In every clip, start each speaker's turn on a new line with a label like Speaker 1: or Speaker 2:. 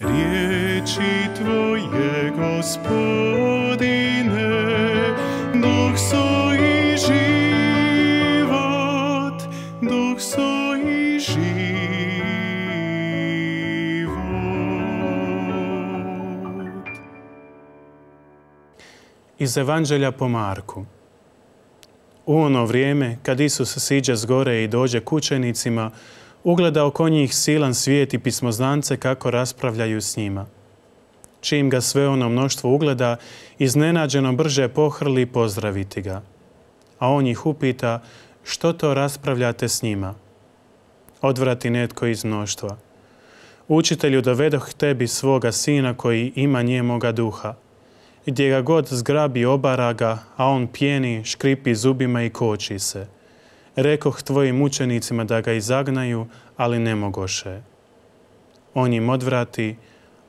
Speaker 1: Riječi Tvoje, Gospodine, dok soji život, dok soji život. Iz Evanđelja po Marku. U ono vrijeme, kad Isus siđe s gore i dođe kućenicima, ugleda oko njih silan svijet i pismoznance kako raspravljaju s njima. Čim ga sve ono mnoštvo ugleda, iznenađeno brže pohrli pozdraviti ga. A on ih upita što to raspravljate s njima. Odvrati netko iz mnoštva. Učitelju dovedoh tebi svoga sina koji ima njemoga duha. Gdje ga god zgrabi obara ga, a on pjeni, škripi zubima i koči se rekoh tvojim učenicima da ga izagnaju, ali ne mogoše. On im odvrati,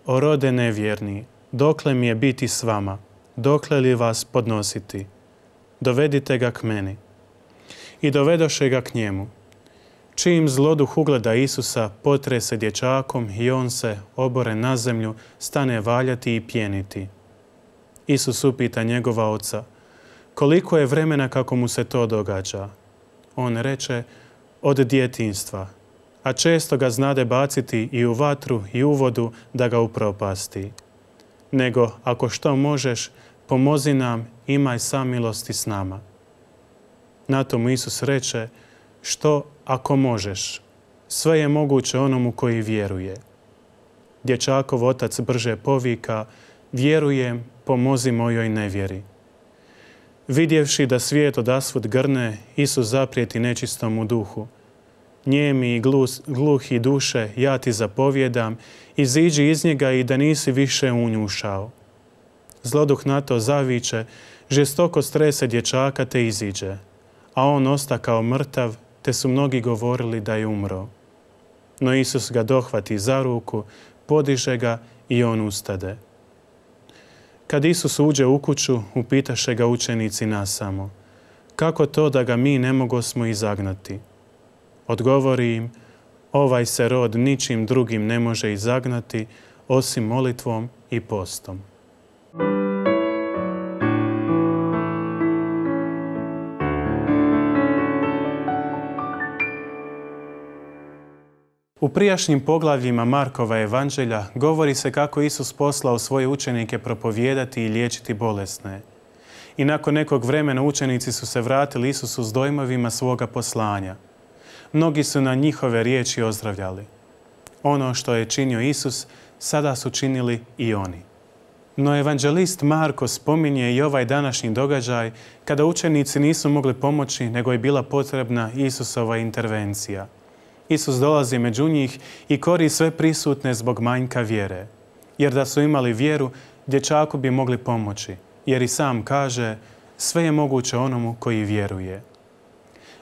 Speaker 1: o rode nevjerni, dokle mi je biti s vama, dokle li vas podnositi? Dovedite ga k meni. I dovedoše ga k njemu. čim zloduh ugleda Isusa se dječakom i on se, obore na zemlju, stane valjati i pjeniti. Isus upita njegova oca, koliko je vremena kako mu se to događa? on reče, od djetinstva, a često ga znade baciti i u vatru i u vodu da ga upropasti. Nego, ako što možeš, pomozi nam, imaj sam s nama. Na to mu Isus reče, što ako možeš? Sve je moguće onomu koji vjeruje. Dječakov otac brže povika, vjerujem, pomozi mojoj nevjeri. Vidjevši da svijet odasvud grne, Isus zaprijeti nečistomu duhu. Njemi i gluhi duše, ja ti zapovjedam, iziđi iz njega i da nisi više unjušao. Zloduh na to zaviče, žestoko strese dječaka te iziđe, a on osta kao mrtav, te su mnogi govorili da je umro. No Isus ga dohvati za ruku, podiže ga i on ustade. Kad Isus uđe u kuću, upitaše ga učenici nasamo. Kako to da ga mi ne smo izagnati? Odgovori im, ovaj se rod ničim drugim ne može izagnati osim molitvom i postom. U prijašnjim poglavljima Markova evanđelja govori se kako Isus poslao svoje učenike propovijedati i liječiti bolesne. I nakon nekog vremena učenici su se vratili Isusu s dojmovima svoga poslanja. Mnogi su na njihove riječi ozdravljali. Ono što je činio Isus, sada su činili i oni. No evanđelist Marko spominje i ovaj današnji događaj kada učenici nisu mogli pomoći nego je bila potrebna Isusova intervencija – Isus dolazi među njih i kori sve prisutne zbog manjka vjere. Jer da su imali vjeru, dječaku bi mogli pomoći. Jer i sam kaže, sve je moguće onomu koji vjeruje.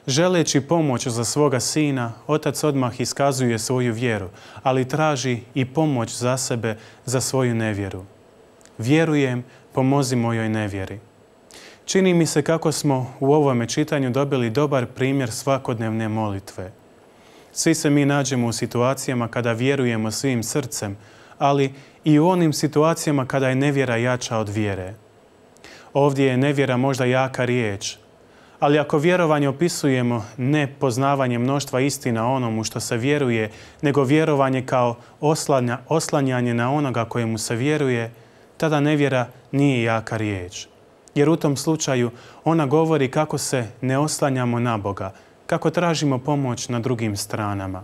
Speaker 1: Želeći pomoć za svoga sina, otac odmah iskazuje svoju vjeru, ali traži i pomoć za sebe za svoju nevjeru. Vjerujem, pomozi mojoj nevjeri. Čini mi se kako smo u ovome čitanju dobili dobar primjer svakodnevne molitve – svi se mi nađemo u situacijama kada vjerujemo svim srcem, ali i u onim situacijama kada je nevjera jača od vjere. Ovdje je nevjera možda jaka riječ, ali ako vjerovanje opisujemo ne poznavanje mnoštva istina onomu što se vjeruje, nego vjerovanje kao oslanjanje na onoga kojemu se vjeruje, tada nevjera nije jaka riječ. Jer u tom slučaju ona govori kako se ne oslanjamo na Boga, kako tražimo pomoć na drugim stranama.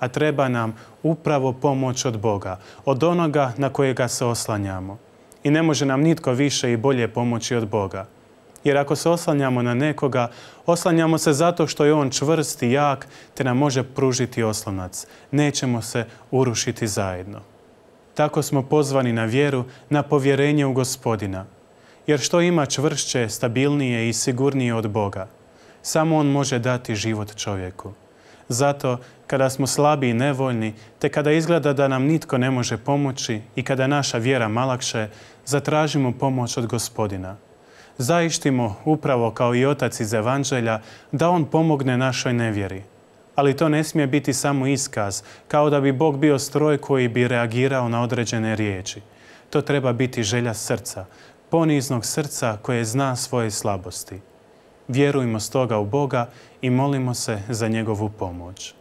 Speaker 1: A treba nam upravo pomoć od Boga, od onoga na kojega se oslanjamo. I ne može nam nitko više i bolje pomoći od Boga. Jer ako se oslanjamo na nekoga, oslanjamo se zato što je on čvrst i jak te nam može pružiti oslonac. Nećemo se urušiti zajedno. Tako smo pozvani na vjeru, na povjerenje u gospodina. Jer što ima čvršće, stabilnije i sigurnije od Boga? Samo on može dati život čovjeku. Zato, kada smo slabi i nevoljni, te kada izgleda da nam nitko ne može pomoći i kada naša vjera malakše, zatražimo pomoć od gospodina. Zaištimo, upravo kao i otac iz Evanđelja, da on pomogne našoj nevjeri. Ali to ne smije biti samo iskaz, kao da bi Bog bio stroj koji bi reagirao na određene riječi. To treba biti želja srca, poniznog srca koje zna svoje slabosti. Vjerujmo stoga u Boga i molimo se za njegovu pomoć.